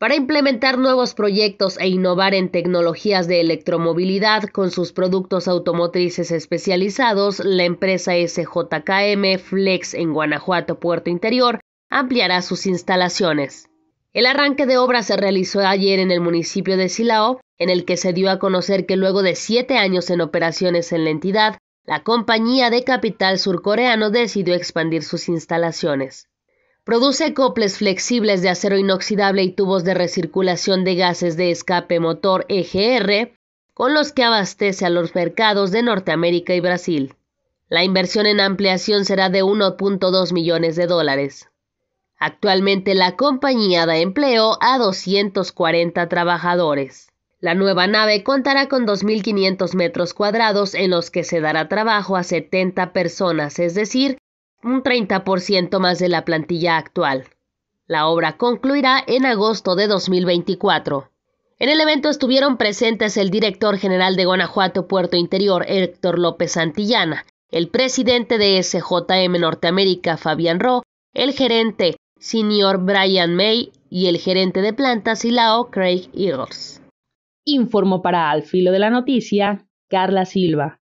para implementar nuevos proyectos e innovar en tecnologías de electromovilidad con sus productos automotrices especializados, la empresa SJKM Flex en Guanajuato Puerto Interior ampliará sus instalaciones. El arranque de obra se realizó ayer en el municipio de Silao, en el que se dio a conocer que luego de siete años en operaciones en la entidad, la compañía de capital surcoreano decidió expandir sus instalaciones. Produce coples flexibles de acero inoxidable y tubos de recirculación de gases de escape motor EGR, con los que abastece a los mercados de Norteamérica y Brasil. La inversión en ampliación será de 1.2 millones de dólares. Actualmente la compañía da empleo a 240 trabajadores. La nueva nave contará con 2.500 metros cuadrados en los que se dará trabajo a 70 personas, es decir, un 30% más de la plantilla actual. La obra concluirá en agosto de 2024. En el evento estuvieron presentes el director general de Guanajuato Puerto Interior, Héctor López Santillana, el presidente de SJM Norteamérica, Fabián Ro, el gerente, Senior Brian May, y el gerente de plantas y lao Craig Eagles. Informó para Al Filo de la Noticia, Carla Silva.